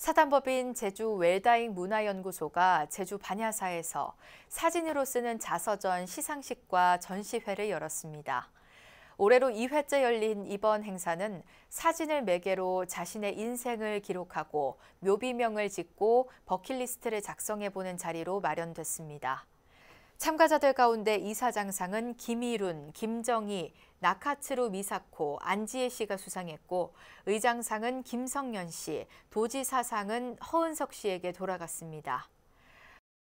사단법인 제주 웰다잉 문화연구소가 제주 반야사에서 사진으로 쓰는 자서전 시상식과 전시회를 열었습니다. 올해로 2회째 열린 이번 행사는 사진을 매개로 자신의 인생을 기록하고 묘비명을 짓고 버킷리스트를 작성해보는 자리로 마련됐습니다. 참가자들 가운데 이사장상은 김일훈, 김정희, 나카츠루 미사코, 안지혜 씨가 수상했고 의장상은 김성년 씨, 도지사상은 허은석 씨에게 돌아갔습니다.